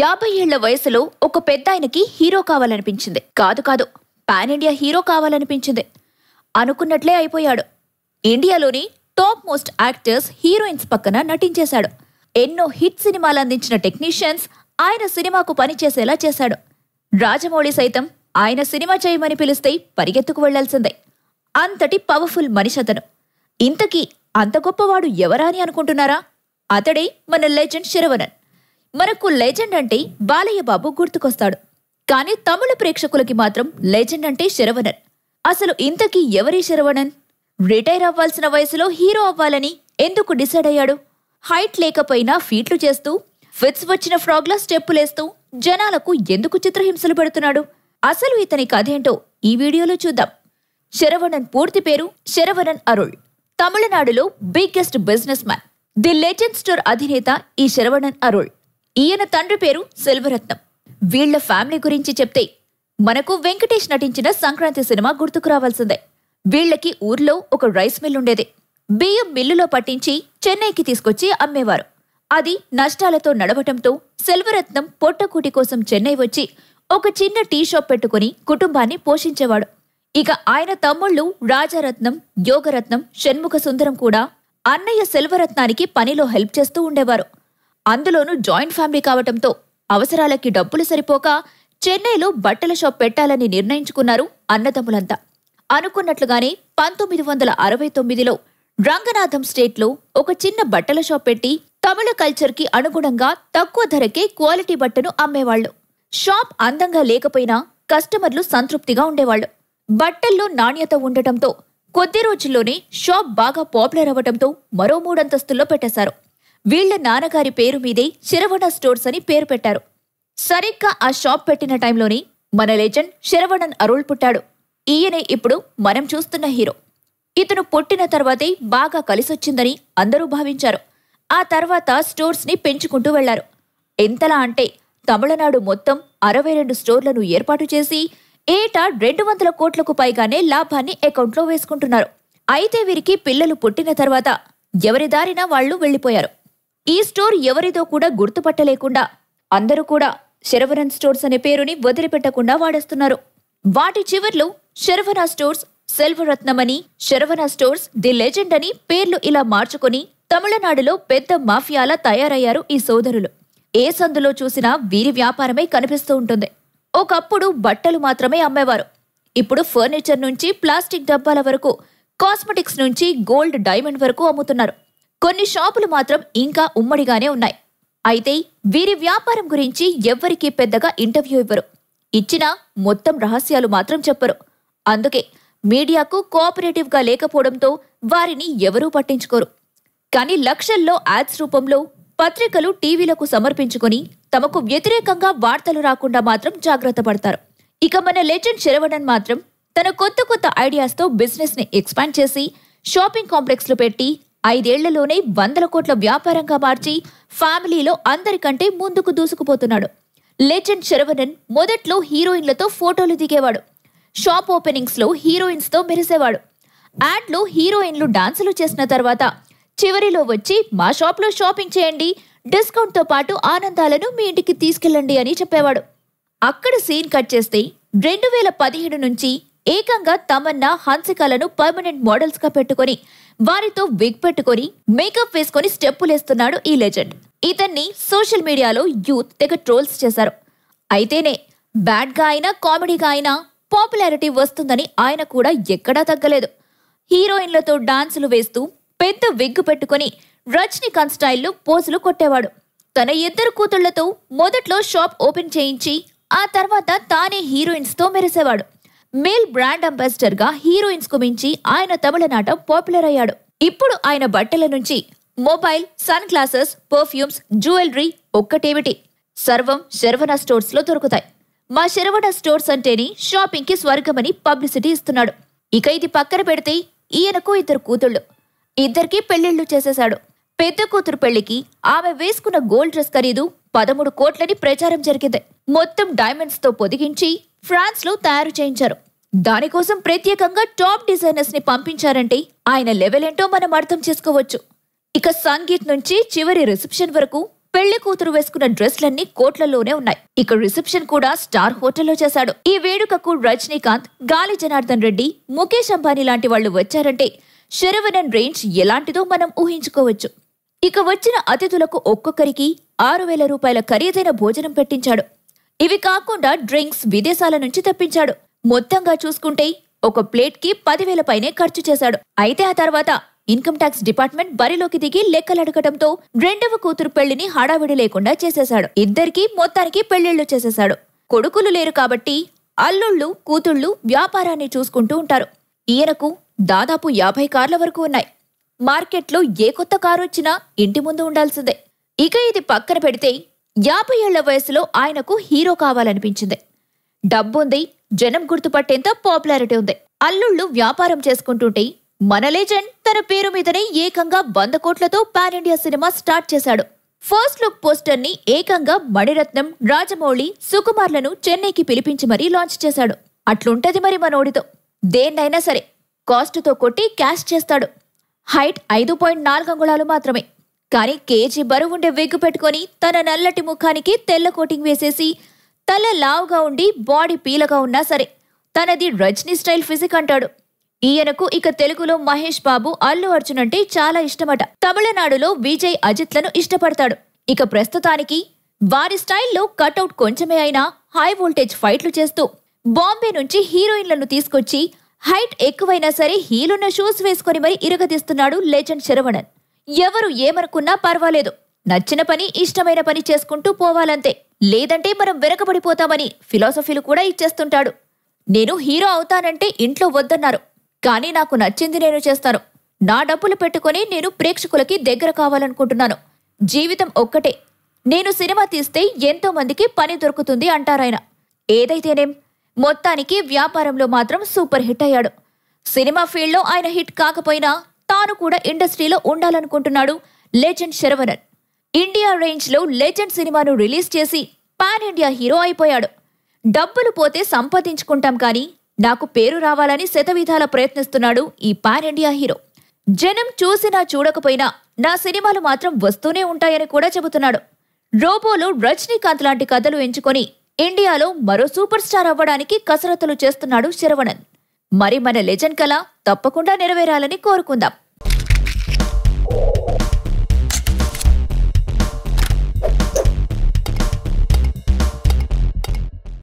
యాభై ఏళ్ల వయసులో ఒక పెద్ద ఆయనకి హీరో కావాలనిపించింది కాదు కాదు పాన్ ఇండియా హీరో కావాలనిపించింది అనుకున్నట్లే అయిపోయాడు ఇండియాలోని టాప్ మోస్ట్ యాక్టర్స్ హీరోయిన్స్ పక్కన నటించేశాడు ఎన్నో హిట్ సినిమాలు అందించిన టెక్నీషియన్స్ ఆయన సినిమాకు పనిచేసేలా చేశాడు రాజమౌళి సైతం ఆయన సినిమా చేయమని పిలిస్తే పరిగెత్తుకు వెళ్లాల్సిందే అంతటి పవర్ఫుల్ మనిషి అతను ఇంతకీ అంత గొప్పవాడు ఎవరా అని అనుకుంటున్నారా అతడే మన లెజెండ్ శరవణన్ మనకు లెజెండ్ అంటే బాలయ్య బాబు గుర్తుకొస్తాడు కానీ తమిళ ప్రేక్షకులకి మాత్రం లెజెండ్ అంటే శరవణన్ అసలు ఇంతకీ ఎవరి శరవణన్ రిటైర్ అవ్వాల్సిన వయసులో హీరో అవ్వాలని ఎందుకు డిసైడ్ అయ్యాడు హైట్ లేకపోయినా ఫీట్లు చేస్తూ ఫిట్స్ వచ్చిన ఫ్రాగ్లా స్టెప్పులేస్తూ జనాలకు ఎందుకు చిత్రహింసలు పెడుతున్నాడు అసలు ఇతని కథేంటో ఈ వీడియోలో చూద్దాం శరవణన్ పూర్తి పేరు శరవణన్ అరుళ్ తమిళనాడులో biggest business man the legend store అధినేత ఈ శరవణన్ అరుళ్ ఈయన తండ్రి పేరు సెల్వరత్నం వీళ్ల ఫ్యామిలీ గురించి చెప్తే మనకు వెంకటేష్ నటించిన సంక్రాంతి సినిమా గుర్తుకు రావాల్సిందే వీళ్లకి ఊర్లో ఒక రైస్ మిల్ ఉండేది బియ్యం మిల్లులో పట్టించి చెన్నైకి తీసుకొచ్చి అమ్మేవారు అది నష్టాలతో నడవటంతో సెల్వరత్నం పొట్టకూటి కోసం చెన్నై వచ్చి ఒక చిన్న టీ షాప్ పెట్టుకుని కుటుంబాన్ని పోషించేవాడు ఇక ఆయన తమ్ముళ్ళు రాజారత్నం యోగరత్నం షణ్ముఖ సుందరం కూడా అన్నయ్య సెల్వరత్నానికి పనిలో హెల్ప్ చేస్తూ ఉండేవారు అందులోనూ జాయింట్ ఫ్యామిలీ కావటంతో అవసరాలకి డబ్బులు సరిపోక చెన్నైలో బట్టల షాప్ పెట్టాలని నిర్ణయించుకున్నారు అన్నదమ్ములంతా అనుకున్నట్లుగానే పంతొమ్మిది వందల అరవై తొమ్మిదిలో రంగనాథం స్టేట్లో ఒక చిన్న బట్టల షాప్ పెట్టి తమిళ కల్చర్కి అనుగుణంగా తక్కువ ధరకే క్వాలిటీ బట్టను అమ్మేవాళ్లు షాప్ అందంగా లేకపోయినా కస్టమర్లు సంతృప్తిగా ఉండేవాళ్లు బట్టల్లో నాణ్యత ఉండటంతో కొద్ది రోజుల్లోనే షాప్ బాగా పాపులర్ అవ్వటంతో మరో మూడంతస్తుల్లో పెట్టేశారు వీళ్ల నాన్నగారి పేరు మీదే శరవణ స్టోర్స్ అని పేరు పెట్టారు సరిగ్గా ఆ షాప్ పెట్టిన టైంలోనే మన లెజెండ్ శరవణన్ అరుళ్ పుట్టాడు ఈయనే ఇప్పుడు మనం చూస్తున్న హీరో ఇతను పుట్టిన తర్వాతే బాగా కలిసొచ్చిందని అందరూ భావించారు ఆ తర్వాత స్టోర్స్ని పెంచుకుంటూ వెళ్లారు ఎంతలా అంటే తమిళనాడు మొత్తం అరవై రెండు స్టోర్లను ఏర్పాటు చేసి ఏటా రెండు వందల కోట్లకు పైగానే లాభాన్ని అకౌంట్లో వేసుకుంటున్నారు అయితే వీరికి పిల్లలు పుట్టిన తర్వాత ఎవరి దారిన వాళ్ళు వెళ్ళిపోయారు ఈ స్టోర్ ఎవరిదో కూడా గుర్తుపట్టలేకుండా అందరూ కూడా శరవరన్ స్టోర్స్ అనే పేరుని వదిలిపెట్టకుండా వాడేస్తున్నారు వాటి చివర్లో శరవణ స్టోర్స్ సెల్వరత్నం అని శరవణ స్టోర్స్ ది లెజెండ్ అని పేర్లు ఇలా మార్చుకుని తమిళనాడులో పెద్ద మాఫియాలా తయారయ్యారు ఈ సోదరులు ఏ సందులో చూసినా వీరి వ్యాపారమే కనిపిస్తూ ఉంటుంది ఒకప్పుడు బట్టలు మాత్రమే అమ్మేవారు ఇప్పుడు ఫర్నిచర్ నుంచి ప్లాస్టిక్ డబ్బాల వరకు కాస్మెటిక్స్ నుంచి గోల్డ్ డైమండ్ వరకు అమ్ముతున్నారు కొన్ని షాపులు మాత్రం ఇంకా ఉమ్మడిగానే ఉన్నాయి అయితే వీరి వ్యాపారం గురించి ఎవ్వరికీ పెద్దగా ఇంటర్వ్యూ ఇవ్వరు ఇచ్చిన మొత్తం రహస్యాలు మాత్రం చెప్పరు అందుకే మీడియాకు కోఆపరేటివ్గా లేకపోవడంతో వారిని ఎవరూ పట్టించుకోరు కానీ లక్షల్లో యాడ్స్ రూపంలో పత్రికలు టీవీలకు సమర్పించుకుని తమకు వ్యతిరేకంగా వార్తలు రాకుండా మాత్రం జాగ్రత్త పడతారు ఇక మన లెజెండ్ శరవణన్ మాత్రం తన కొత్త కొత్త ఐడియాస్తో బిజినెస్ని ఎక్స్పాండ్ చేసి షాపింగ్ కాంప్లెక్స్లు పెట్టి ఐదేళ్లలోనే వందల కోట్ల వ్యాపారంగా మార్చి ఫ్యామిలీలో అందరికంటే ముందుకు దూసుకుపోతున్నాడు లెజెండ్ శరవణన్ మొదట్లో హీరోయిన్లతో ఫోటోలు దిగేవాడు షాప్ ఓపెనింగ్స్లో హీరోయిన్స్తో మెరిసేవాడు యాడ్లో హీరోయిన్లు డాన్సులు చేసిన తర్వాత చివరిలో వచ్చి మా షాప్లో షాపింగ్ చేయండి డిస్కౌంట్తో పాటు ఆనందాలను మీ ఇంటికి తీసుకెళ్ళండి అని చెప్పేవాడు అక్కడ సీన్ కట్ చేస్తే రెండు వేల పదిహేడు నుంచి ఏకంగా తమన్నా హన్సికలను పర్మనెంట్ మోడల్స్ గా పెట్టుకుని వారితో విగ్ పెట్టుకుని మేకప్ వేసుకుని స్టెప్పులేస్తున్నాడు ఈ లెజెండ్ ఇతన్ని సోషల్ మీడియాలో యూత్ తెగ ట్రోల్స్ చేశారు అయితేనే బ్యాడ్గా అయినా కామెడీగా అయినా పాపులారిటీ వస్తుందని ఆయన కూడా ఎక్కడా తగ్గలేదు హీరోయిన్లతో డాన్సులు వేస్తూ పెద్ద విగ్ పెట్టుకుని రజనీకాంత్ స్టైల్లో పోజులు కొట్టేవాడు తన ఇద్దరు కూతుళ్లతో మొదట్లో షాప్ ఓపెన్ చేయించి ఆ తర్వాత తానే హీరోయిన్స్తో మెరిసేవాడు మేల్ బ్రాండ్ అంబాసిడర్ గా హీరోయిన్స్ కు మించి ఆయన తమిళనాట పాపులర్ అయ్యాడు ఇప్పుడు ఆయన బట్టల నుంచి mobile sun glasses perfumes jewellery ఒక్కటేమిటి సర్వం శర్వణ స్టోర్స్ లో దొరుకుతాయి మా శరవణ స్టోర్స్ అంటేనే షాపింగ్ కి స్వర్గమని పబ్లిసిటీ ఇస్తున్నాడు ఇక ఇది పక్కన పెడితే ఈయనకు ఇద్దరు కూతుళ్ళు ఇద్దరికి పెళ్లిళ్ళు చేసేశాడు పెద్ద కూతురు పెళ్లికి ఆమె వేసుకున్న గోల్డ్ డ్రెస్ ఖరీదు పదమూడు కోట్లని ప్రచారం జరిగింది మొత్తం డైమండ్స్తో పొదిగించి ఫ్రాన్స్లో తయారు చేయించారు దానికోసం ప్రత్యేకంగా టాప్ డిజైనర్స్ని పంపించారంటే ఆయన లెవెల్ ఏంటో మనం అర్థం చేసుకోవచ్చు ఇక సంగీత్ నుంచి చివరి రిసెప్షన్ వరకు పెళ్లి కూతురు వేసుకున్న డ్రెస్లన్నీ కోట్లలోనే ఉన్నాయి ఇక రిసెప్షన్ కూడా స్టార్ హోటల్లో చేశాడు ఈ వేడుకకు రజనీకాంత్ గాలి జనార్దన్ రెడ్డి ముఖేష్ అంబానీ లాంటి వాళ్ళు వచ్చారంటే శరవణన్ రేంజ్ ఎలాంటిదో మనం ఊహించుకోవచ్చు ఇక వచ్చిన అతిథులకు ఒక్కొక్కరికి ఆరు వేల రూపాయల ఖరీదైన భోజనం పెట్టించాడు ఇవి కాకుండా డ్రింక్స్ విదేశాల నుంచి తెప్పించాడు మొత్తంగా చూసుకుంటే ఒక ప్లేట్కి పదివేల పైనే ఖర్చు చేశాడు అయితే ఆ తర్వాత ఇన్కమ్ ట్యాక్స్ డిపార్ట్మెంట్ బరిలోకి దిగి లెక్కలడగటంతో రెండవ కూతురు పెళ్లిని హడావిడి లేకుండా చేసేశాడు ఇద్దరికీ మొత్తానికి పెళ్లిళ్లు చేసేశాడు కొడుకులు లేరు కాబట్టి అల్లుళ్ళు కూతుళ్ళు వ్యాపారాన్ని చూసుకుంటూ ఉంటారు ఈయనకు దాదాపు యాభై కార్ల వరకు ఉన్నాయి మార్కెట్లో ఏ కొత్త కారు వచ్చినా ఇంటి ముందు ఉండాల్సిందే ఇక ఇది పక్కన పెడితే యాభై ఏళ్ల వయసులో ఆయనకు హీరో కావాలనిపించింది డబ్బుంది జనం గుర్తుపట్టేంత పాపులారిటీ ఉంది అల్లుళ్ళు వ్యాపారం చేసుకుంటుంటే మన లేజెండ్ తన పేరు మీదనే ఏకంగా వంద కోట్లతో పాన్ ఇండియా సినిమా స్టార్ట్ చేశాడు ఫస్ట్ లుక్ పోస్టర్ ని ఏకంగా మణిరత్నం రాజమౌళి సుకుమార్లను చెన్నైకి పిలిపించి మరీ లాంచ్ చేశాడు అట్లుంటది మరి మనోడితో దేన్నైనా సరే కాస్ట్తో కొట్టి క్యాష్ చేస్తాడు హైట్ ఐదు పాయింట్ నాలుగు అంగుళాలు మాత్రమే కానీ కేజీ బరువుండే వెగ్గు పెట్టుకొని తన నల్లటి ముఖానికి తెల్ల కోటింగ్ వేసేసి తల లావుగా ఉండి బాడీ పీలగా ఉన్నా సరే తనది రజనీ స్టైల్ ఫిజిక్ అంటాడు ఈయనకు ఇక తెలుగులో మహేష్ బాబు అల్లు అర్జున్ అంటే చాలా ఇష్టమట తమిళనాడులో విజయ్ అజిత్లను ఇష్టపడతాడు ఇక ప్రస్తుతానికి వారి స్టైల్లో కట్అవుట్ కొంచెమే అయినా హై వోల్టేజ్ ఫైట్లు చేస్తూ బాంబే నుంచి హీరోయిన్లను తీసుకొచ్చి హైట్ ఎక్కువైనా సరే హీలున్న షూస్ వేసుకొని మరీ ఇరగదీస్తున్నాడు లెజెండ్ శరవణన్ ఎవరు ఏమనుకున్నా పర్వాలేదు నచ్చిన పని ఇష్టమైన పని చేసుకుంటూ పోవాలంతే లేదంటే మనం వెనకబడిపోతామని ఫిలాసఫీలు కూడా ఇచ్చేస్తుంటాడు నేను హీరో అవుతానంటే ఇంట్లో వద్దన్నారు కానీ నాకు నచ్చింది నేను చేస్తాను నా డబ్బులు పెట్టుకొని నేను ప్రేక్షకులకి దగ్గర కావాలనుకుంటున్నాను జీవితం ఒక్కటే నేను సినిమా తీస్తే ఎంతో మందికి పని దొరుకుతుంది అంటారాయన ఏదైతేనేం మొత్తానికి వ్యాపారంలో మాత్రం సూపర్ హిట్ అయ్యాడు సినిమా ఫీల్డ్లో ఆయన హిట్ కాకపోయినా తాను కూడా ఇండస్ట్రీలో ఉండాలనుకుంటున్నాడు లెజెండ్ శరవణన్ ఇండియా రేంజ్లో లెజెండ్ సినిమాను రిలీజ్ చేసి పాన్ ఇండియా హీరో అయిపోయాడు డబ్బులు పోతే సంపాదించుకుంటాం కానీ నాకు పేరు రావాలని శతవిధాల ప్రయత్నిస్తున్నాడు ఈ పాన్ ఇండియా హీరో జనం చూసినా చూడకపోయినా నా సినిమాలు మాత్రం వస్తూనే ఉంటాయని కూడా చెబుతున్నాడు రోబోలో రజనీకాంత్ లాంటి కథలు ఎంచుకొని ఇండియాలో మరో సూపర్ స్టార్ అవ్వడానికి కసరత్తులు చేస్తున్నాడు శరవణన్ మరి మన లెజెండ్ కళ తప్పకుండా నెరవేరాలని కోరుకుందాం